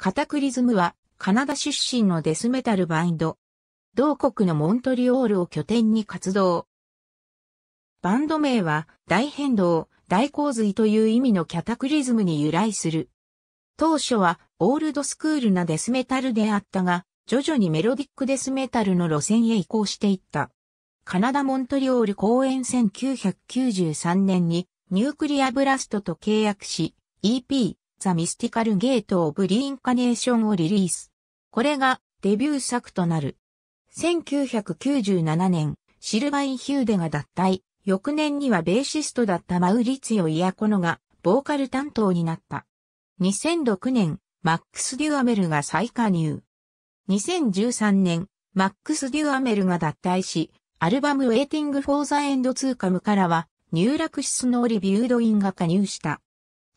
カタクリズムはカナダ出身のデスメタルバンド。同国のモントリオールを拠点に活動。バンド名は大変動、大洪水という意味のキャタクリズムに由来する。当初はオールドスクールなデスメタルであったが、徐々にメロディックデスメタルの路線へ移行していった。カナダ・モントリオール公演1993年にニュークリアブラストと契約し、EP、ザ・ミスティカル・ゲート・オブ・リインカネーションをリリース。これがデビュー作となる。1997年、シルバイン・ヒューデが脱退。翌年にはベーシストだったマウリツィオ・イヤコノが、ボーカル担当になった。2006年、マックス・デュアメルが再加入。2013年、マックス・デュアメルが脱退し、アルバム Waiting for the End 2カムからは、ニューラクシスのリビュードインが加入した。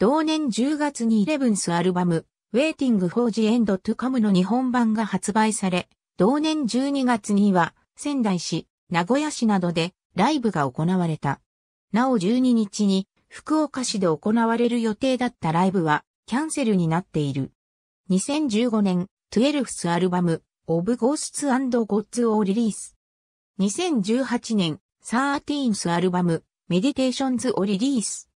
同年10月にイレブンスアルバム、Waiting for the End to Come の日本版が発売され、同年12月には、仙台市、名古屋市などでライブが行われた。なお12日に、福岡市で行われる予定だったライブは、キャンセルになっている。2015年、12th アルバム、of Ghosts and Gods をリリース。2018年、13th アルバム、Meditations をリリース。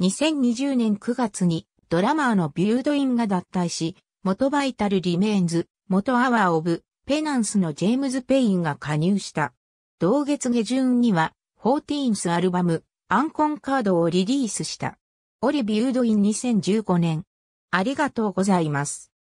2020年9月にドラマーのビュードインが脱退し、元バイタルリメインズ、元アワーオブ、ペナンスのジェームズ・ペインが加入した。同月下旬には、フォーティーンスアルバム、アンコンカードをリリースした。オリビュードイン2015年。ありがとうございます。